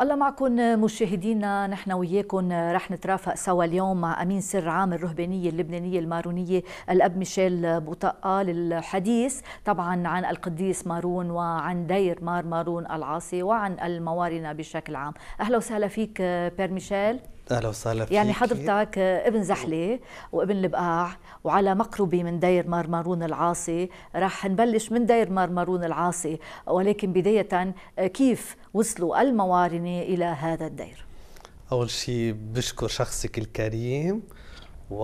الله معكم مشاهدينا نحن وياكم رح نترافق سوا اليوم مع امين سر عام الرهبانيه اللبنانيه المارونيه الاب ميشيل بوطقه للحديث طبعا عن القديس مارون وعن دير مار مارون العاصي وعن الموارنه بشكل عام اهلا وسهلا فيك بير ميشيل اهلا وسهلا يعني فيك يعني حضرتك ابن زحله وابن البقاع وعلى مقربي من دير مرمرون العاصي رح نبلش من دير مرمرون العاصي ولكن بدايه كيف وصلوا الموارنه الى هذا الدير اول شيء بشكر شخصك الكريم و...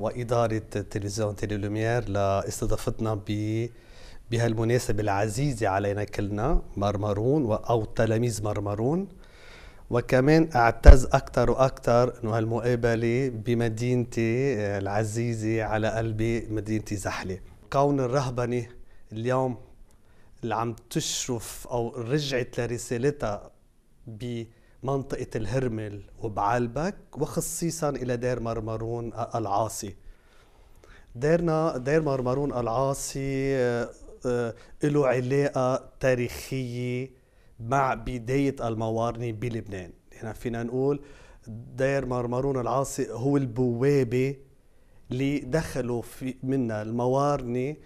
وإدارة تلفزيون لوميير لاستضافتنا ب... بهالمناسبة العزيزة علينا كلنا مرمرون أو تلاميذ مرمرون وكمان اعتز اكثر واكثر انه هالمقابله بمدينتي آه، العزيزه على قلبي مدينتي زحله كون الرهبنه اليوم اللي عم تشرف او رجعت لرسالتها بمنطقه الهرمل وبعلبك وخصيصا الى دير مرمرون العاصي ديرنا دير مرمرون العاصي آه، آه، له علاقه تاريخيه مع بداية الموارنة بلبنان هنا فينا نقول دير مرمرون العاصي هو البوابة اللي دخلوا في منا الموارنة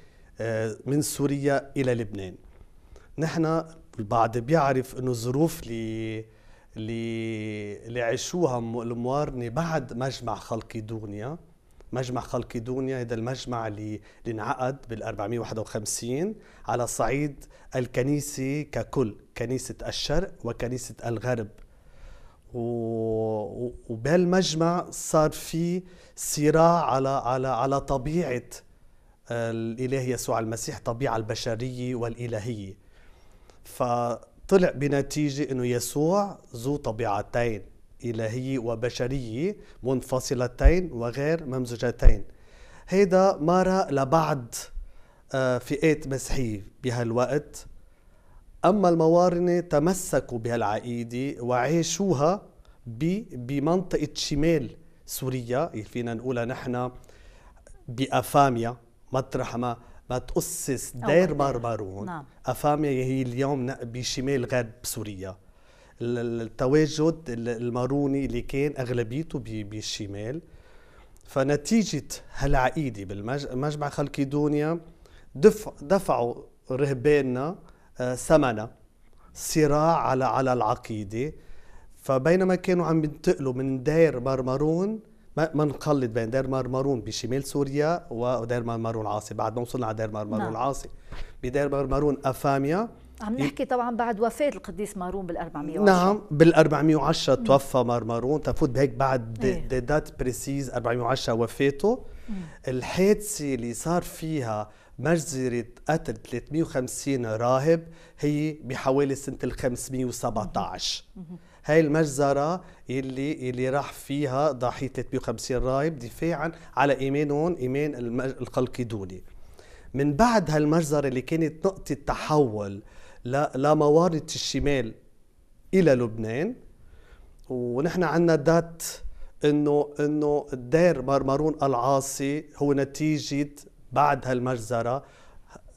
آه، من سوريا إلى لبنان نحن البعض بيعرف انه الظروف اللي اللي عشوها عاشوها الموارنه بعد مجمع خلق دونيا مجمع خلق دنيا هذا المجمع اللي انعقد بال 451 على صعيد الكنيسة ككل كنيسة الشرق وكنيسة الغرب وبهالمجمع صار في صراع على على على طبيعه الاله يسوع المسيح طبيعه البشريه والالهيه فطلع بنتيجه انه يسوع ذو طبيعتين إلهية وبشرية منفصلتين وغير ممزوجتين هيدا رأى لبعض آه، فئات مسيحية بهالوقت أما الموارنة تمسكوا بهالعقيدة وعاشوها بمنطقة شمال سوريا اللي فينا نقولها نحن بأفاميا مطرح ما ما تأسس دير بربرون نعم. أفاميا هي اليوم بشمال غرب سوريا التواجد الماروني اللي كان اغلبيته بالشمال فنتيجه هالعقيده بالمجمع خلكيدونيا دفع دفعوا رهباننا آه، ثمنا صراع على على العقيده فبينما كانوا عم ينتقلوا من دير مرمرون ما نقلد بين دير مرمرون بشمال سوريا ودير مرمرون العاصي بعد ما وصلنا على دير مرمرون نعم. العاصي بدير مرمرون افاميا عم نحكي طبعا بعد وفاه القديس مارون بال 410 نعم بال 410 توفى مار مارون تفوت بهيك بعد ايه. دي دات بريسيز 410 وفاته الحادثه اللي صار فيها مجزرة قتل 350 راهب هي بحوالي سنة ال 517 هاي المجزرة اللي اللي راح فيها ضحية 350 راهب دفاعا على إيمانهم إيمان القلقدوني من بعد هالمجزرة اللي كانت نقطة تحول لموارد الشمال الى لبنان ونحن عندنا دات انه انه دير مرمرون العاصي هو نتيجه بعد هالمجزره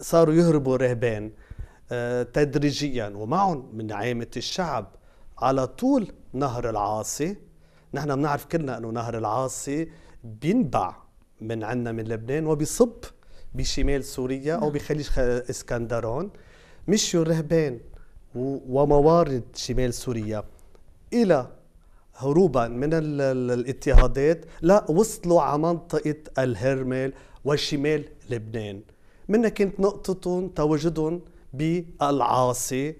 صاروا يهربوا رهبان آه، تدريجيا ومعهم من عامة الشعب على طول نهر العاصي نحن بنعرف كلنا انه نهر العاصي بينبع من عنا من لبنان وبيصب بشمال سوريا او نعم. بخليج اسكندرون مش الرهبان وموارد شمال سوريا إلى هروبا من الاضطهادات لا وصلوا على منطقة الهرمل وشمال لبنان منها كانت نقطتهم تواجدهم بالعاصي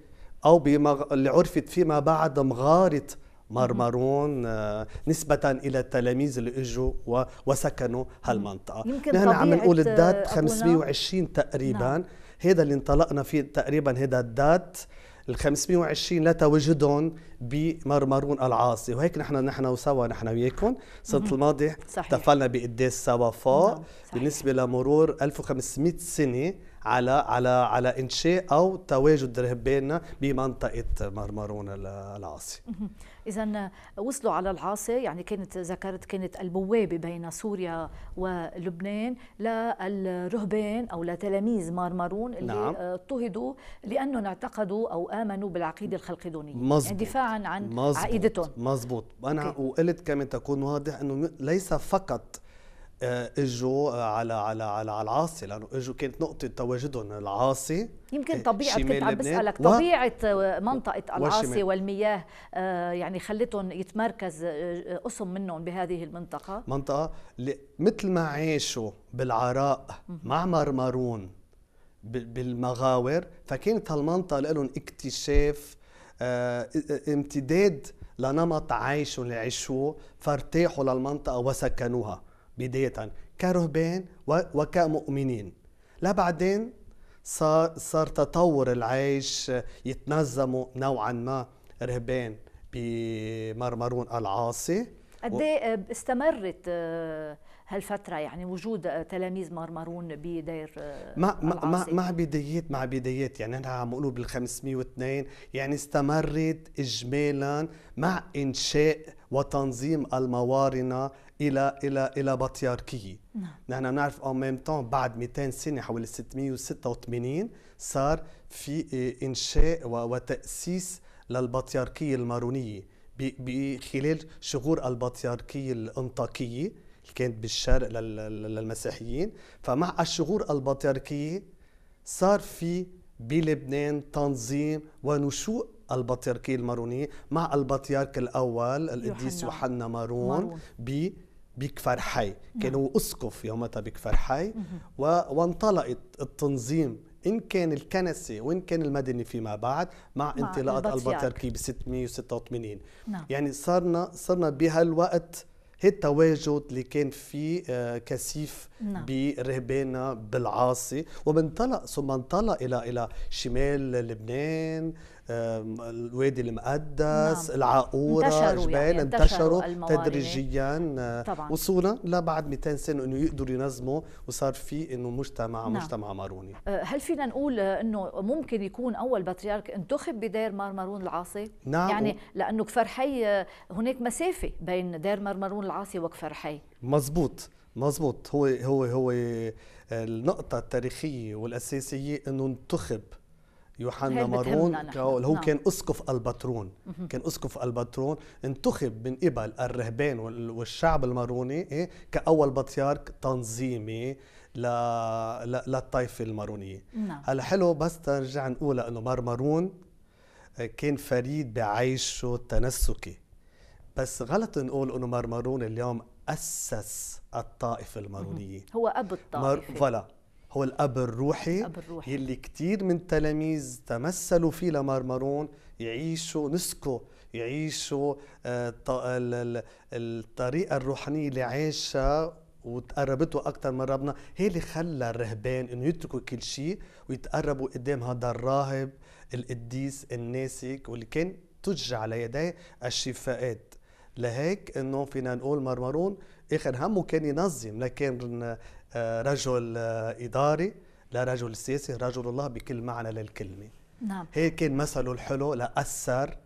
أو بمغ... اللي عرفت فيما بعد مغارة مرمرون آه، نسبة إلى التلاميذ اللي إجوا و... وسكنوا هالمنطقة نحن عم نقول الدات 520 تقريبا نعم. هذا اللي انطلقنا فيه تقريبا هذا الدات ال 520 لتواجدهم بمرمرون العاصي وهيك نحن نحن وسوا نحن وياكم السنه الماضيه احتفلنا بقداس سوا فوق نعم، بالنسبه لمرور 1500 سنه على على على انشاء او تواجد رهباننا بمنطقه مرمرون العاصي اذا وصلوا على العاصي يعني كانت ذكرت كانت البوابه بين سوريا ولبنان للرهبان او لتلاميذ مرمرون اللي نعم. آه، اضطهدوا لانهم اعتقدوا او امنوا بالعقيده الخلقدونيه مزبوط. يعني دفاعا عن مزبوط. عقيدتهم مزبوط انا وقلت كمان تكون واضح انه ليس فقط آه، اجوا آه، على على على, العاصي لانه اجوا كانت نقطه تواجدهم العاصي يمكن آه، طبيعه كنت عم بسالك طبيعه منطقه العاصي والمياه يعني خلتهم يتمركز قسم منهم بهذه المنطقه منطقه مثل ما عاشوا بالعراء مع مرمرون بالمغاور فكانت هالمنطقه لهم اكتشاف امتداد لنمط عيشهم اللي عاشوه فارتاحوا للمنطقه وسكنوها بداية كرهبان وكمؤمنين لا بعدين صار صار تطور العيش يتنظموا نوعا ما رهبان بمرمرون العاصي قد إيه، آه، استمرت آه، هالفترة يعني وجود آه، تلاميذ مرمرون بدير مع مع مع بدايات مع بدايات يعني نحن عم نقولوا بال 502 يعني استمرت اجمالا مع انشاء وتنظيم الموارنة الى الى الى بطياركيه نعم نحن بنعرف ان ميم تون بعد 200 سنه حوالي 686 صار في انشاء وتاسيس للبطياركيه المارونيه بخلال شغور البطياركيه الانطاكيه اللي كانت بالشرق للمسيحيين فمع الشغور البطياركيه صار في بلبنان تنظيم ونشوء البطيركية المارونية مع البطيرك الأول القديس يوحنا مارون, مارون. بكفر حي نعم. كانوا أسقف يومتها بيك حي وانطلقت التنظيم إن كان الكنسي وإن كان المدني فيما بعد مع, مع انطلاقة ب 686 نعم. يعني صرنا صرنا بهالوقت هالتواجد اللي كان فيه آه، كثيف نعم. برهبانا بالعاصي وبنطلق ثم انطلق الى الى شمال لبنان الوادي المقدس نعم. العقورة انتشروا يعني، جبال يعني انتشروا, انتشروا تدريجيا آه، طبعاً. وصولا لبعد 200 سنة انه يقدروا ينظموا وصار في انه مجتمع نعم. مجتمع ماروني آه، هل فينا نقول آه، انه ممكن يكون اول بطريرك انتخب بدير مرمرون العاصي نعم يعني لانه كفر حي هناك مسافة بين دير مرمرون العاصي وكفر حي مزبوط مظبوط هو هو هو النقطة التاريخية والأساسية أنه انتخب يوحنا مارون هو نعم. كان اسقف الباترون كان اسقف الباترون انتخب من قبل الرهبان والشعب الماروني إيه؟ كاول بطيارك تنظيمي للطائفه المارونيه نعم. هلا حلو بس ترجع نقول انه مار مارون آه، كان فريد بعيشه التنسكي بس غلط نقول انه مار مارون اليوم أسس الطائفة المارونية هو أب الطائفة مر... فلا هو الأب الروحي, الأب الروحي يلي كتير من تلاميذ تمثلوا فيه لمار مارون يعيشوا نسكوا يعيشوا آه، الطريقة الروحانية اللي عاشها وتقربتوا أكثر من ربنا هي اللي خلى الرهبان إنه يتركوا كل شيء ويتقربوا قدام هذا الراهب القديس الناسك واللي كان تجع على يديه الشفاءات لهيك انه فينا نقول مرمرون اخر همه كان ينظم لكن آه، رجل آه، اداري لا رجل سياسي رجل الله بكل معنى للكلمه نعم هيك كان مثله الحلو لاثر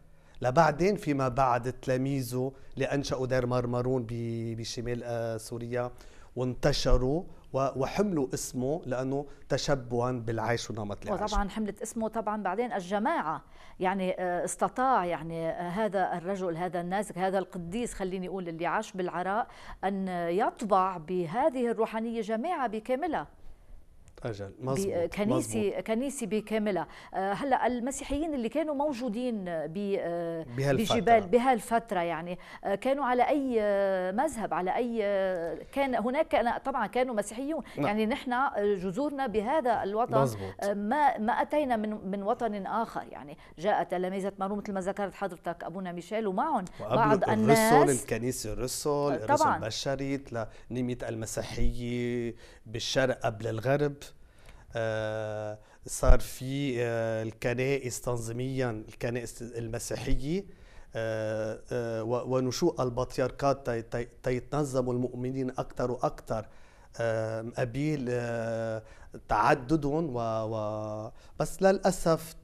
لبعدين فيما بعد تلاميذه اللي انشأوا دار مرمرون بشمال آه، سوريا وانتشروا وحملوا اسمه لانه تشبها بالعيش ونمط العيش وطبعا حملت اسمه طبعا بعدين الجماعه يعني آه، استطاع يعني آه، هذا الرجل هذا النازك هذا القديس خليني اقول اللي عاش بالعراء ان يطبع بهذه الروحانيه جماعه بكاملها أجل مزبوط. كنيسة مزبوط. كنيسة بكاملها آه، هلا المسيحيين اللي كانوا موجودين آه، بهالفترة. بجبال بهالفترة يعني آه، كانوا على أي مذهب على أي كان هناك طبعا كانوا مسيحيون نعم. يعني نحن جذورنا بهذا الوطن مزبوط. ما ما أتينا من من وطن آخر يعني جاء تلاميذة مارو مثل ما ذكرت حضرتك أبونا ميشيل ومعهم بعض الناس الرسل الكنيسة الرسل الرسل البشري لنمية المسيحية بالشرق قبل الغرب آه، صار في آه، الكنائس تنظيميا الكنائس المسيحيه آه، ونشوء البطريركات تيتنظموا المؤمنين اكثر واكثر قبيل تعددهم و بس للاسف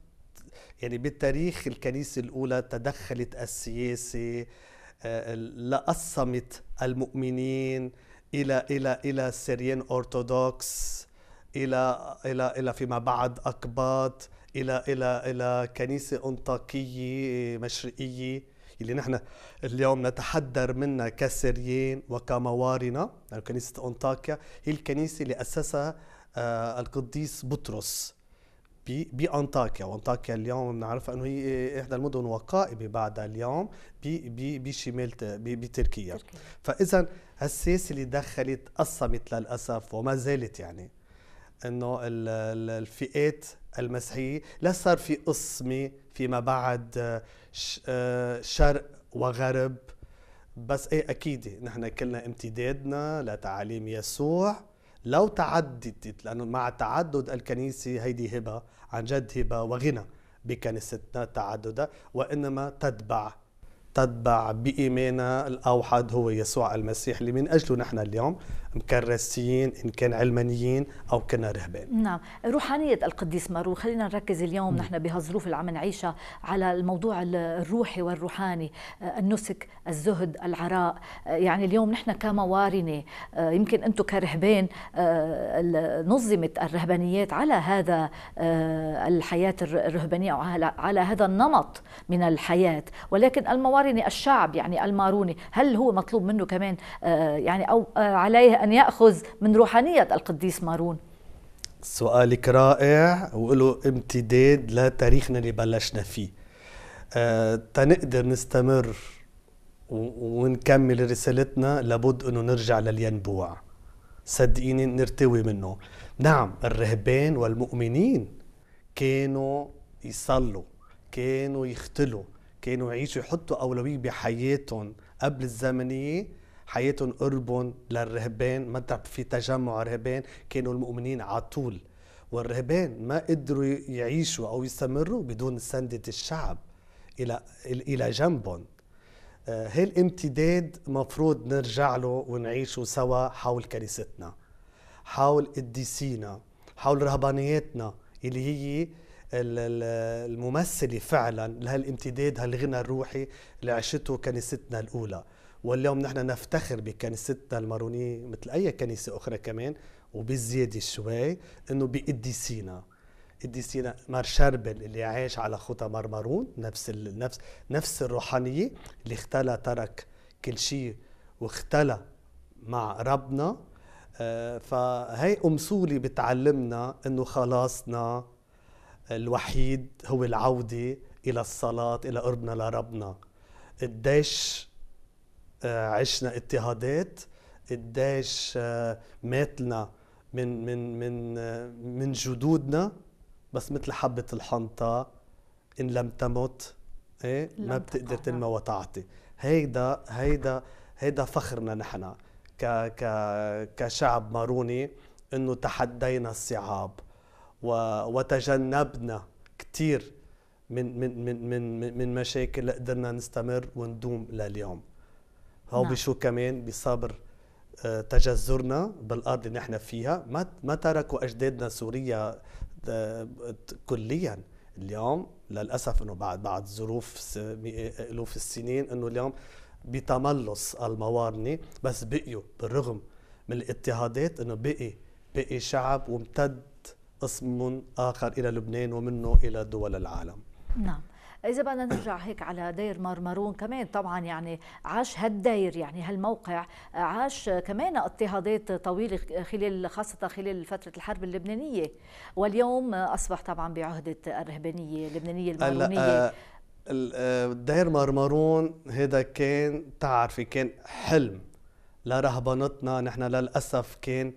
يعني بالتاريخ الكنيسه الاولى تدخلت السياسه لقسمت المؤمنين الى الى الى سريان ارثوذكس الى الى الى فيما بعد اقباط الى الى الى كنيسه انطاكيه مشرقيه اللي نحن اليوم نتحدر منها كسريين وكموارنة يعني كنيسة أنطاكيا هي الكنيسة اللي أسسها آه، القديس بطرس بأنطاكيا وأنطاكيا اليوم نعرف أنه هي إحدى المدن وقائمة بعدها اليوم بشمال بتركيا فإذا هالسياسة اللي دخلت قسمت للأسف وما زالت يعني انه الفئات المسيحيه لا صار في قسمه فيما بعد آه، آه، شرق وغرب بس ايه اكيد نحن كلنا امتدادنا لتعاليم يسوع لو تعددت لانه مع تعدد الكنيسه هيدي هبه عن جد هبه وغنى بكنيستنا تعددها وانما تتبع تتبع بإيمانها الأوحد هو يسوع المسيح اللي من أجله نحن اليوم مكرسيين إن كان علمانيين أو كنا رهبان نعم روحانية القديس مارو خلينا نركز اليوم نحن بهالظروف اللي عم نعيشها على الموضوع الروحي والروحاني آه، النسك الزهد العراء آه، يعني اليوم نحن كموارنة آه، يمكن أنتم كرهبان نظمت الرهبانيات على هذا الحياة الرهبانية أو على هذا النمط من الحياة ولكن الموارنة المقارنة الشعب يعني الماروني هل هو مطلوب منه كمان آه، يعني أو آه، عليه أن يأخذ من روحانية القديس مارون سؤالك رائع وله امتداد لتاريخنا اللي بلشنا فيه آه تنقدر نستمر ونكمل رسالتنا لابد انه نرجع للينبوع صدقيني نرتوي منه نعم الرهبان والمؤمنين كانوا يصلوا كانوا يختلوا كانوا يعيشوا يحطوا أولوية بحياتهم قبل الزمنية حياتهم قربهم للرهبان ما في تجمع رهبان كانوا المؤمنين على طول والرهبان ما قدروا يعيشوا أو يستمروا بدون سندة الشعب إلى إلى جنبهم آه، هالامتداد مفروض نرجع له ونعيشه سوا حول كنيستنا حول قديسينا حول رهبانياتنا اللي هي الممثلة فعلا لهالامتداد هالغنى الروحي اللي عشته كنيستنا الأولى واليوم نحن نفتخر بكنيستنا المارونية مثل أي كنيسة أخرى كمان وبالزيادة شوي إنه بقديسينا قديسينا مار شربل اللي عاش على خطى مرمرون نفس نفس نفس الروحانية اللي اختلى ترك كل شيء واختلى مع ربنا آه، فهي أمصولي بتعلمنا إنه خلاصنا الوحيد هو العودة إلى الصلاة إلى قربنا لربنا قديش آه، عشنا اضطهادات قديش آه، ماتلنا من من من آه، من جدودنا بس مثل حبة الحنطة إن لم تمت إيه ما بتقدر تنمى وتعطي هيدا هيدا هيدا فخرنا نحن ك ك كشعب ماروني انه تحدينا الصعاب وتجنبنا كثير من من من من من مشاكل قدرنا نستمر وندوم لليوم هو نعم. بشو كمان بصبر آه، تجذرنا بالارض اللي نحن فيها ما ما تركوا اجدادنا سوريا آه، كليا اليوم للاسف انه بعد بعد ظروف الوف السنين انه اليوم بتملص الموارنه بس بقيوا بالرغم من الاضطهادات انه بقي بقي شعب وامتد قسم آخر إلى لبنان ومنه إلى دول العالم نعم إذا بدنا نرجع هيك على دير مرمرون كمان طبعا يعني عاش هالدير يعني هالموقع عاش كمان اضطهادات طويلة خلال خاصة خلال فترة الحرب اللبنانية واليوم أصبح طبعا بعهدة الرهبانية اللبنانية المارونية آه، آه، دير مرمرون هذا كان تعرفي كان حلم لرهبنتنا نحن للأسف كان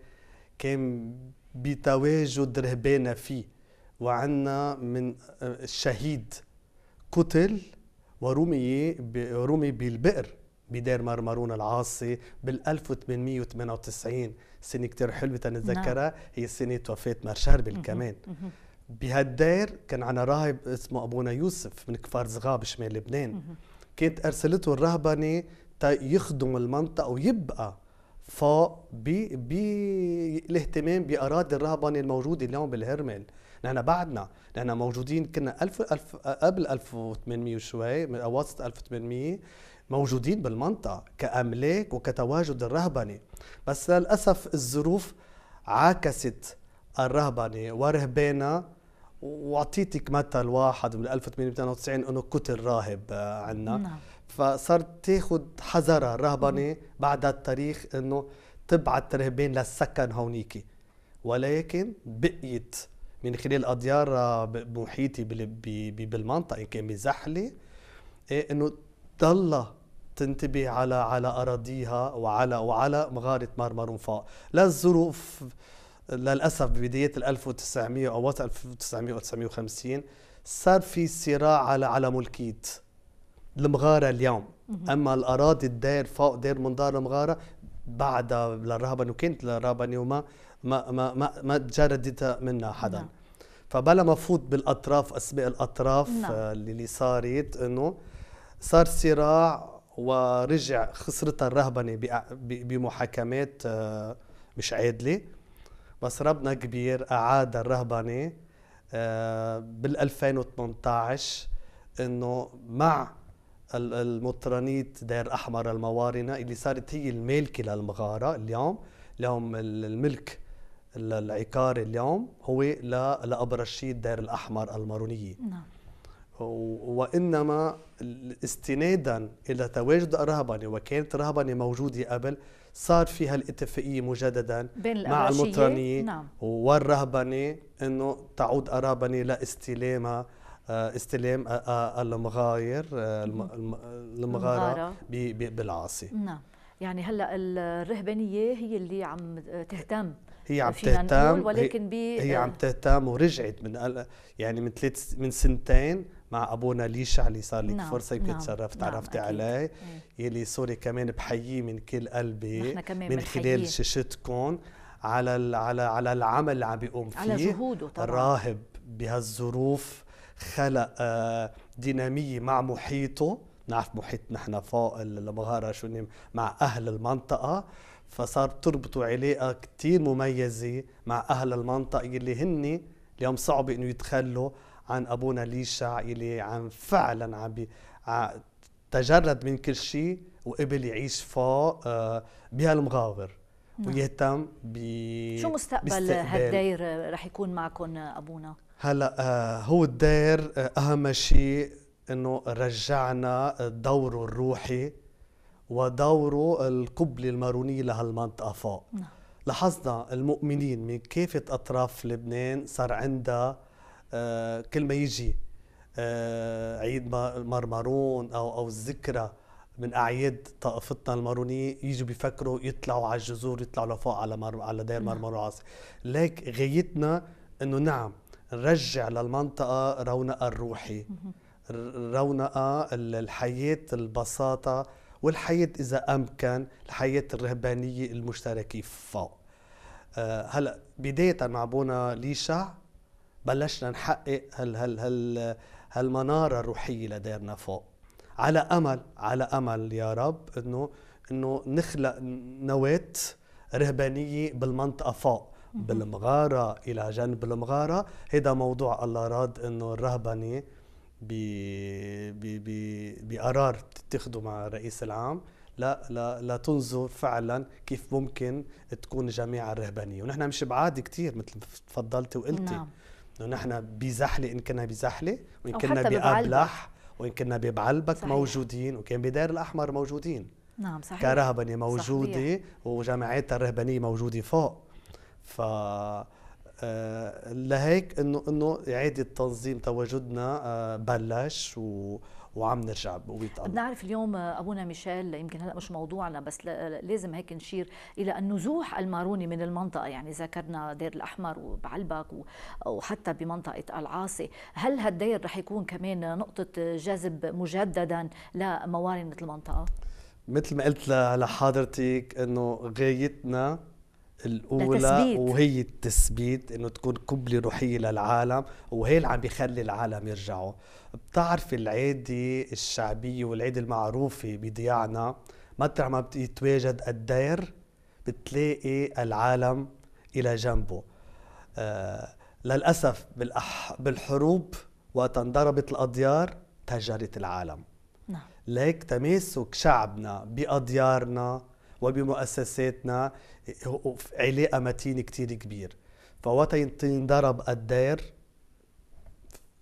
كان بتواجد رهبانة فيه وعنا من آه، الشهيد قتل ورمي رمي بالبئر بدار مرمرون العاصي بال 1898 سنه كثير حلوه تنتذكرها نعم. هي سنه وفاه مرشربل كمان بهالدار كان عنا راهب اسمه ابونا يوسف من كفار زغاب بشمال لبنان كانت ارسلته الرهبنه تا يخدم المنطقه ويبقى بالاهتمام بأراضي الرهبنة الموجودة اليوم بالهرمل نحن بعدنا نحن موجودين كنا ألف, ألف قبل 1800 وشوي من أواسط 1800 موجودين بالمنطقة كأملاك وكتواجد الرهبنة بس للأسف الظروف عاكست الرهبنة ورهبانا وأعطيتك مثل واحد من 1892 أنه كتل راهب آه، عندنا نعم. فصارت تاخذ حذرة الرهبنه بعد التاريخ انه تبعت رهبان للسكن هونيكي ولكن بقيت من خلال اضيار محيطي بالمنطقه ان كان بزحله إيه، انه ضل تنتبه على على اراضيها وعلى وعلى مغاره مرمر فوق للظروف للأسف للاسف ببدايه 1900 او 1950 صار في صراع على على ملكيه المغاره اليوم اما الاراضي الدير فوق دير من دار المغاره بعد للرهبنه وكنت للرهبنه وما ما ما ما, ما تجردت منها حدا نعم. فبلا ما فوت بالاطراف اسماء الاطراف نعم. آه، اللي صارت انه صار صراع ورجع خسرتها الرهبنه بمحاكمات آه، مش عادله بس ربنا كبير اعاد الرهبنه آه، بال 2018 انه مع المطرانيت دير احمر الموارنه اللي صارت هي المالكه للمغاره اليوم اليوم الملك العقار اليوم هو لابرشيد دير الاحمر المارونيه نعم وانما استنادا الى تواجد الرهبنه وكانت رهبنه موجوده قبل صار في هالاتفاقيه مجددا بين مع المطرانيه نعم. والرهبنه انه تعود الرهبنه لاستلامها لا آه، استلام آه، آه، المغاير المغاره بالعاصي نعم يعني هلا الرهبانيه هي اللي عم تهتم هي عم تهتم ولكن هي, هي عم تهتم ورجعت من يعني من ثلاث من سنتين مع ابونا ليشا اللي صار لك نعم فرصه يمكن نعم تعرفت نعم عليه إيه. يلي سوري كمان بحييه من كل قلبي من خلال شاشتكم على على على العمل اللي عم بيقوم فيه على جهوده طبعا راهب بهالظروف خلق آه، ديناميه مع محيطه نعرف محيط نحن فوق المغاره شو مع اهل المنطقه فصار تربطوا علاقه كثير مميزه مع اهل المنطقه اللي هن اليوم صعب انه يتخلوا عن ابونا ليشع اللي عم فعلا عم تجرد من كل شيء وقبل يعيش فوق آه، بهالمغاور نعم. ويهتم ب شو مستقبل هالدير رح يكون معكم ابونا؟ هلا آه، هو الدير آه، اهم شيء انه رجعنا دوره الروحي ودوره القبلة المارونية لهالمنطقة فوق نعم. لاحظنا المؤمنين من كافة أطراف لبنان صار عندها آه، كل ما يجي عيد مرمرون أو أو الذكرى من أعياد طائفتنا المارونية يجوا بيفكروا يطلعوا على الجذور يطلعوا لفوق على مر... على دير نعم. مرمرون عاصي لكن غايتنا انه نعم نرجع للمنطقة رونقها الروحي رونقها الحياة البساطة والحياة إذا أمكن الحياة الرهبانية المشتركة فوق آه، هلا بداية مع بونا ليشع بلشنا نحقق هال هال هال هالمنارة الروحية لدارنا فوق على أمل على أمل يا رب إنه إنه نخلق نواة رهبانية بالمنطقة فوق بالمغاره الى جنب المغاره هذا موضوع الله راد انه الرهبنه بقرار تتخذه مع الرئيس العام لا لا لا تنظر فعلا كيف ممكن تكون جميع الرهبانيه ونحن مش بعاد كثير مثل ما تفضلتي وقلتي نعم. انه نحن بزحله ان كنا بزحله وان كنا بابلح وان كنا ببعلبك صحيح. موجودين وكان بدار الاحمر موجودين نعم صحيح كرهبنه موجوده وجامعات الرهبانيه موجوده فوق ف آه، لهيك انه انه اعاده تنظيم تواجدنا آه، بلش و وعم نرجع بقوه بنعرف اليوم آه، ابونا ميشيل يمكن هلا مش موضوعنا بس لازم هيك نشير الى النزوح الماروني من المنطقه يعني ذكرنا دير الاحمر وبعلبك وحتى بمنطقه العاصي هل هالدير رح يكون كمان نقطه جذب مجددا مثل المنطقه مثل ما قلت لحضرتك انه غايتنا الاولى وهي التثبيت انه تكون قبله روحيه للعالم وهي اللي عم بيخلي العالم يرجعوا بتعرف العاده الشعبيه والعاده المعروفه بضياعنا مطرح ما بتتواجد الدير بتلاقي العالم الى جنبه آه للاسف بالأح... بالحروب وقت انضربت الاديار تهجرت العالم نعم ليك تماسك شعبنا باضيارنا وبمؤسساتنا علاقه متينه كتير كبير فوقت تنضرب الدير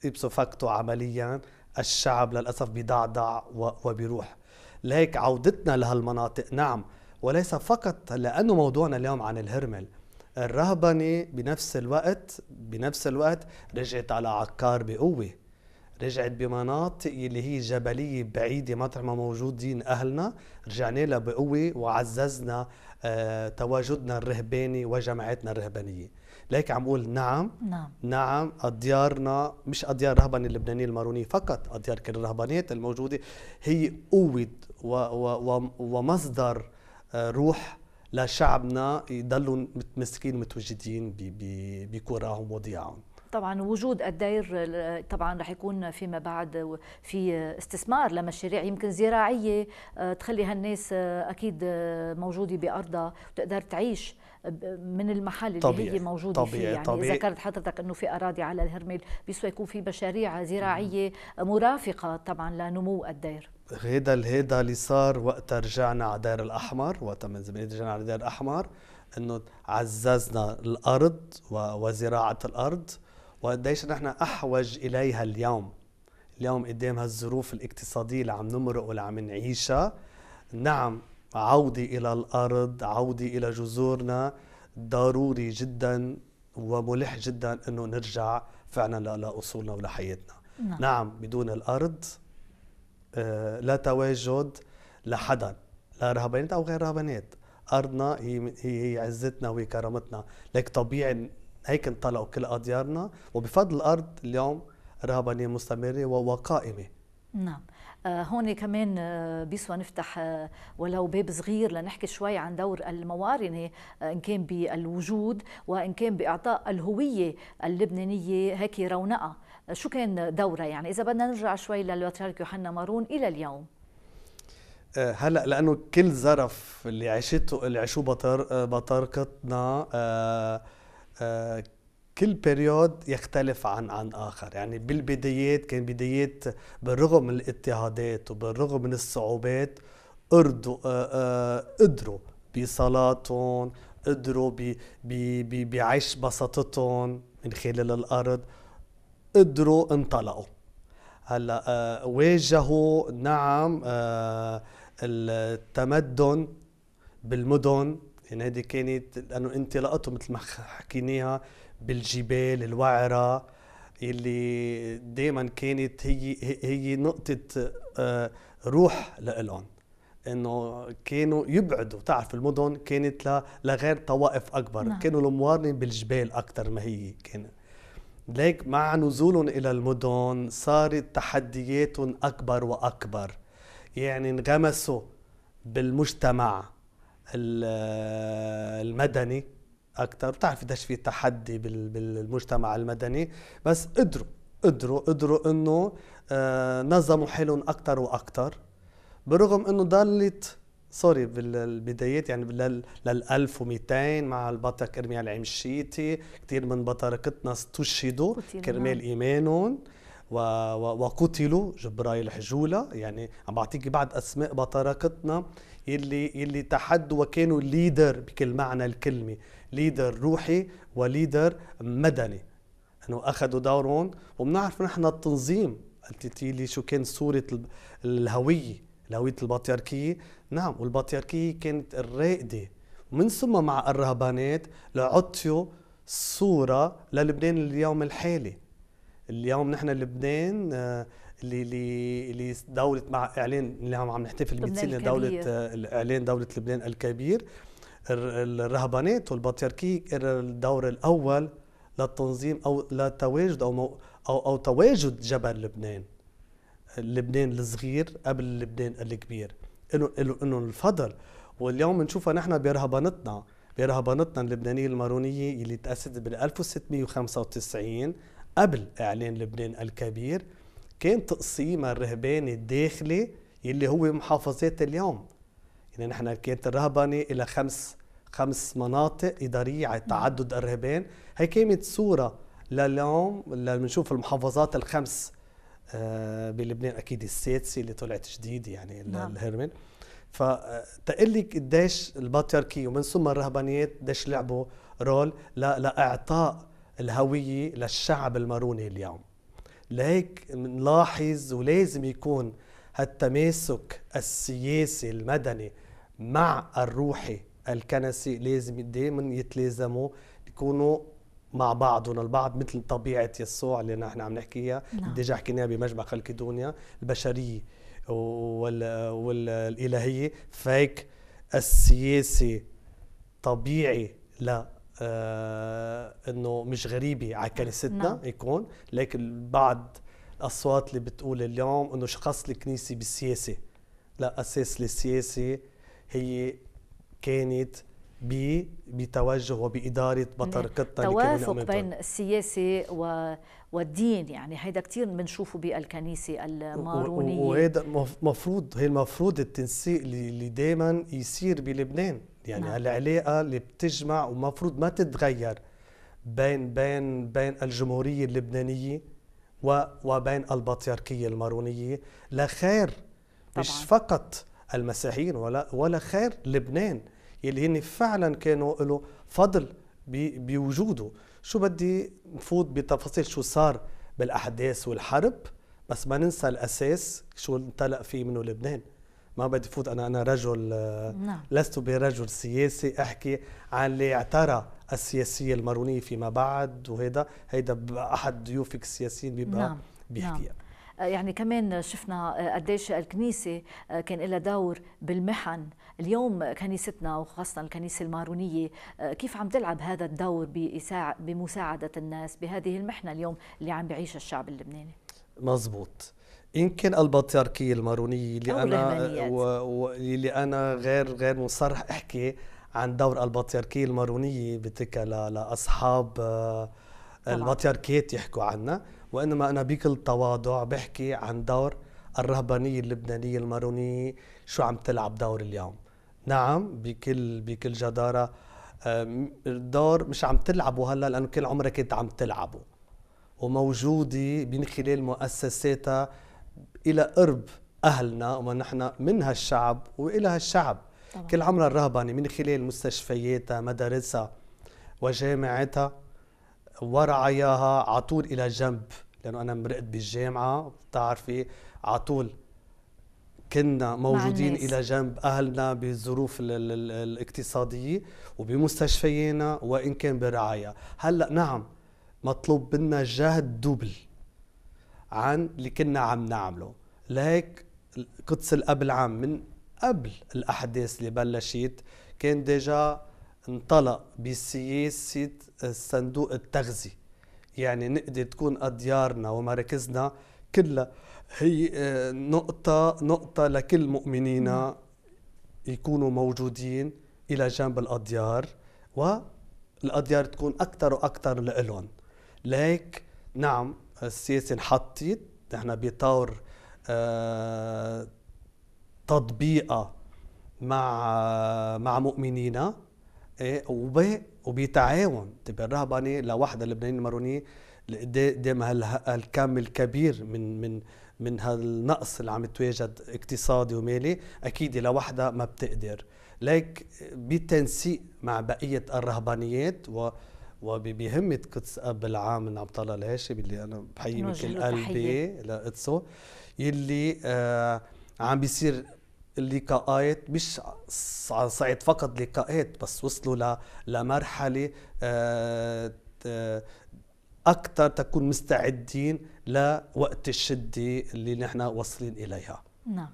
ابسو فاكتو عمليا الشعب للاسف بيضعضع وبيروح لهيك عودتنا لهالمناطق نعم وليس فقط لانه موضوعنا اليوم عن الهرمل الرهبنه بنفس الوقت بنفس الوقت رجعت على عكار بقوه رجعت بمناطق اللي هي جبلية بعيدة مطرح ما موجودين أهلنا رجعنا لها بقوة وعززنا آه، تواجدنا الرهباني وجماعتنا الرهبانية ليك عم أقول نعم نعم نعم أديارنا مش أديار الرهبنة اللبنانية المارونية فقط أديار كل الرهبانات الموجودة هي قوة ومصدر آه، روح لشعبنا يضلوا متمسكين متوجدين بقراهم وضياعهم طبعا وجود الدير طبعا رح يكون فيما بعد في استثمار لمشاريع يمكن زراعيه آه، تخلي هالناس آه، اكيد آه، موجوده بارضها وتقدر تعيش من المحل اللي طبيعي. هي موجوده طبيعي. فيه يعني طبيعي. ذكرت حضرتك انه في اراضي على الهرمل بيسوى يكون في مشاريع زراعيه مرافقه طبعا لنمو الدير هيدا هيدا اللي صار وقت رجعنا على دير الاحمر وقت من زمان رجعنا على دير الاحمر انه عززنا الارض وزراعه الارض وقديش نحن احوج اليها اليوم اليوم قدام هالظروف الاقتصاديه اللي عم نمرق واللي عم نعيشها نعم عودة إلى الأرض عودة إلى جذورنا ضروري جدا وملح جدا أنه نرجع فعلا لأصولنا ولحياتنا نعم. نعم بدون الأرض آه، لا تواجد لحدا لا رهبانات أو غير رهبانات أرضنا هي هي عزتنا وكرامتنا لك طبيعي هيك انطلقوا كل أديارنا وبفضل الأرض اليوم رهبانية مستمرة وقائمة نعم آه، هون كمان آه، بيسوى نفتح آه، ولو باب صغير لنحكي شوي عن دور الموارنة إن كان بالوجود وإن كان بإعطاء الهوية اللبنانية هيك رونقها شو كان دورها يعني إذا بدنا نرجع شوي للبطريرك يوحنا مارون إلى اليوم هلا لانه كل زرف اللي عشته اللي عشوه بطر بطاركتنا كل بريود يختلف عن عن اخر يعني بالبدايات كان بدايات بالرغم من الاضطهادات وبالرغم من الصعوبات قدروا آه، آه، قدروا بصلاتهم قدروا بعيش بساطتهم من خلال الارض قدروا انطلقوا هلا آه، واجهوا نعم التمدن بالمدن يعني هذه كانت لانه انطلاقته مثل ما حكيناها بالجبال الوعره اللي دائما كانت هي هي نقطه آه، روح لإلهم انه كانوا يبعدوا تعرف المدن كانت لغير طوائف اكبر نعم. كانوا الموارنه بالجبال اكثر ما هي كانت ليك مع نزولهم الى المدن صارت تحدياتهم اكبر واكبر يعني انغمسوا بالمجتمع المدني اكثر بتعرف قديش في تحدي بالمجتمع المدني بس قدروا قدروا قدروا انه آه، نظموا حالهم اكثر واكثر برغم انه ضلت سوري بالبدايات يعني لل 1200 مع البطل كرمال عمشيتي كثير من بطاركتنا استشهدوا كرمال آه. ايمانهم وقتلوا جبرايل حجولة يعني عم بعطيك بعض أسماء بطرقتنا يلي يلي تحدوا وكانوا ليدر بكل معنى الكلمة ليدر روحي وليدر مدني انه اخذوا دورهم وبنعرف نحن التنظيم قلت لي شو كان صوره الهويه الهويه البطيركيه نعم والبطيركيه كانت الرائده ومن ثم مع الرهبانات لعطيوا صوره للبنان اليوم الحالي اليوم نحن لبنان اللي آه، اللي اللي دولة مع اعلان اللي عم نحتفل 100 سنة دولة آه، اعلان دولة لبنان الكبير الرهبانات والبطريركي الدور الاول للتنظيم او لتواجد او او او تواجد جبل لبنان لبنان الصغير قبل لبنان الكبير له انه الفضل واليوم نشوفها نحن برهبانتنا برهبانتنا اللبنانيه المارونيه اللي تاسست بال 1695 قبل اعلان لبنان الكبير كان تقسيم الرهباني الداخلي اللي هو محافظات اليوم يعني نحن كانت الرهبنه الى خمس خمس مناطق اداريه على تعدد الرهبان هي كانت صوره لليوم اللي بنشوف المحافظات الخمس آه، بلبنان اكيد السادسه اللي طلعت جديدة يعني نعم. الهرمن فتقلي آه، قديش البطيركيه ومن ثم الرهبانيات قديش لعبوا رول لاعطاء الهوية للشعب الماروني اليوم لهيك نلاحظ ولازم يكون هالتماسك السياسي المدني مع الروحي الكنسي لازم دائما يتلازموا يكونوا مع بعضهم البعض مثل طبيعة يسوع اللي نحن عم نحكيها نعم. ديجا حكيناها بمجمع خلق الدنيا البشرية وال... والإلهية فيك السياسي طبيعي آه انه مش غريبه على كنيستنا نعم. يكون لكن بعض الاصوات اللي بتقول اليوم انه شخص الكنيسه بالسياسه لا اساس للسياسه هي كانت بتوجه وبإدارة يعني بطرقتنا توافق بين السياسة و... والدين يعني هيدا كثير بنشوفه بالكنيسة المارونية وهذا مفروض هي المفروض التنسيق اللي دائما يصير بلبنان يعني نعم. العلاقه اللي بتجمع ومفروض ما تتغير بين بين بين الجمهوريه اللبنانيه وبين البطريركيه المارونيه لخير طبعا. مش فقط المسيحيين ولا ولا خير لبنان يلي هن فعلا كانوا له فضل بوجوده شو بدي نفوت بتفاصيل شو صار بالاحداث والحرب بس ما ننسى الاساس شو انطلق فيه منه لبنان ما بدي فوت انا انا رجل آه، نعم. لست برجل سياسي احكي عن اللي اعترى السياسيه المارونيه فيما بعد وهذا هيدا احد ضيوفك السياسيين بيبقى نعم. بيحكي نعم. آه، يعني كمان شفنا آه، قديش الكنيسة كان لها دور بالمحن اليوم كنيستنا وخاصة الكنيسة المارونية كيف عم تلعب هذا الدور بمساعدة الناس بهذه المحنة اليوم اللي عم بيعيشها الشعب اللبناني مزبوط يمكن البطاركية البطريركية المارونية اللي أنا و... و... أنا غير غير مصرح أحكي عن دور البطريركية المارونية بتلك ل... لأصحاب آه، البطريركيات يحكوا عنها وإنما أنا بكل تواضع بحكي عن دور الرهبانية اللبنانية المارونية شو عم تلعب دور اليوم نعم بكل بكل جدارة الدور آه، مش عم تلعبه هلا لأنه كل عمرك كنت عم تلعبه وموجودة من خلال مؤسساتها الى قرب اهلنا وما نحن من هالشعب والى هالشعب طبعا. كل عمرها الرهبانه من خلال مستشفياتها مدارسها وجامعتها ورعاياها على طول الى جنب لانه انا مرقت بالجامعه بتعرفي على طول كنا موجودين الى جنب اهلنا بالظروف الاقتصاديه وبمستشفيينا وان كان برعايه هلا نعم مطلوب منا جهد دوبل عن اللي كنا عم نعمله لهيك قدس الاب العام من قبل الاحداث اللي بلشت كان ديجا انطلق بسياسه الصندوق التغذي يعني نقدر تكون اديارنا ومراكزنا كلها هي آه، نقطة نقطة لكل مؤمنين يكونوا موجودين إلى جنب الأديار والأديار تكون أكثر وأكثر لإلهم ليك نعم السياسي انحطت نحن بطور آه، تطبيقها مع مع مؤمنينا إيه، وبتعاون تبع الرهبنه لوحدها اللبنانيه المارونيه قدام هالكم الكبير من من من هالنقص اللي عم يتواجد اقتصادي ومالي اكيد لوحدها ما بتقدر لك بالتنسيق مع بقيه الرهبانيات و وبهمة قدس أب العام من عبد الله الهاشم اللي أنا بحيي من كل قلبي لقدسه يلي آه عم بيصير اللقاءات مش على صعيد فقط لقاءات بس وصلوا لمرحلة آه، أكثر تكون مستعدين لوقت الشدة اللي نحن واصلين إليها نعم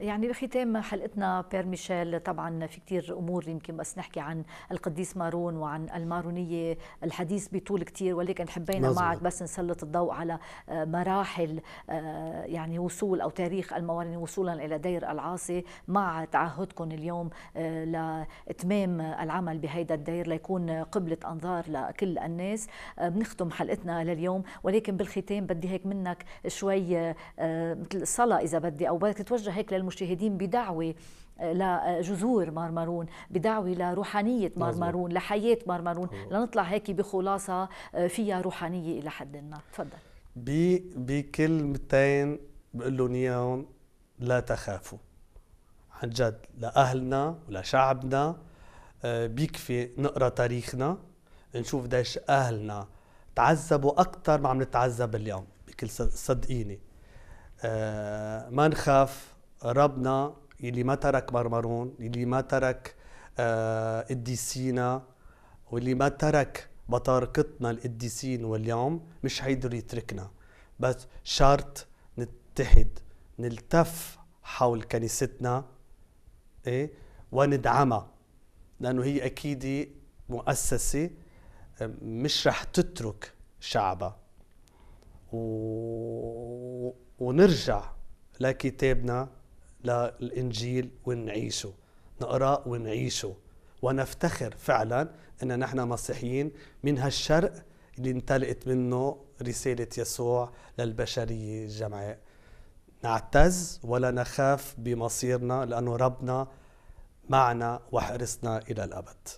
يعني بختام حلقتنا بير ميشيل طبعا في كتير امور يمكن بس نحكي عن القديس مارون وعن المارونيه الحديث بيطول كتير ولكن حبينا معك بس نسلط الضوء على آه، مراحل آه، يعني وصول او تاريخ الموارنه وصولا الى دير العاصي مع تعهدكم اليوم آه، لاتمام العمل بهيدا الدير ليكون قبله انظار لكل الناس بنختم حلقتنا لليوم ولكن بالختام بدي هيك منك شوي مثل صلاه اذا بدي او بدك تتوجه هيك للم المشاهدين بدعوه آه، لجذور آه، مارمارون بدعوة لروحانية مارمارون لحياة مارمارون لنطلع هيك بخلاصة آه، فيها روحانية إلى حد ما تفضل بكلمتين بقول لهم اياهم لا تخافوا عن جد لأهلنا ولشعبنا بيكفي نقرا تاريخنا نشوف داش أهلنا تعذبوا أكثر ما عم نتعذب اليوم بكل صدقيني ما نخاف ربنا اللي ما ترك مرمرون اللي ما ترك قديسينا آه، واللي ما ترك بطاركتنا القديسين واليوم مش حيقدر يتركنا بس شرط نتحد نلتف حول كنيستنا ايه وندعمها لانه هي اكيد مؤسسه آه، مش رح تترك شعبها و... ونرجع لكتابنا للإنجيل ونعيشه نقرأ ونعيشه ونفتخر فعلا أن نحن مسيحيين من هالشرق اللي انطلقت منه رسالة يسوع للبشرية الجمعاء نعتز ولا نخاف بمصيرنا لأنه ربنا معنا وحرصنا إلى الأبد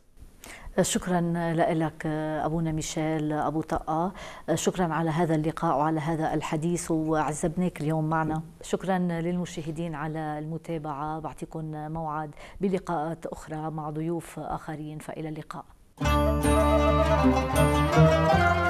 شكرا لك أبونا ميشيل أبو طقة شكرا على هذا اللقاء وعلى هذا الحديث وعزبناك اليوم معنا شكرا للمشاهدين على المتابعة بعطيكم موعد بلقاءات أخرى مع ضيوف آخرين فإلى اللقاء